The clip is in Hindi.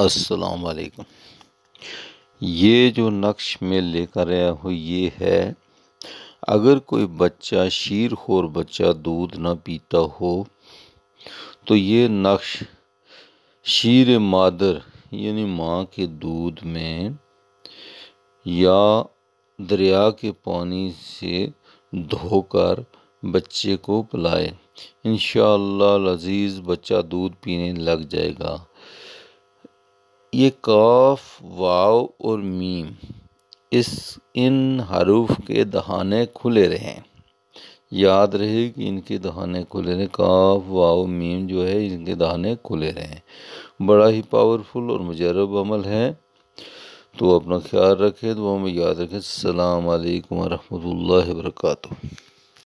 असलकम ये जो नक्श में लेकर आया हूँ ये है अगर कोई बच्चा शीर खोर बच्चा दूध ना पीता हो तो ये नक्श शीर मादर यानी माँ के दूध में या दरिया के पानी से धोकर बच्चे को पिलाए इन अज़ीज़ बच्चा दूध पीने लग जाएगा ये काफ वाव और मीम इस इन हरूफ के दहाने खुले रहें याद रहे कि इनके दहाने खुले रहें काफ वाव मीम जो है इनके दहाने खुले रहें बड़ा ही पावरफुल और मुजरब अमल है तो अपना ख्याल रखें तो हमें याद रखें अल्लाम वरहमल वर्का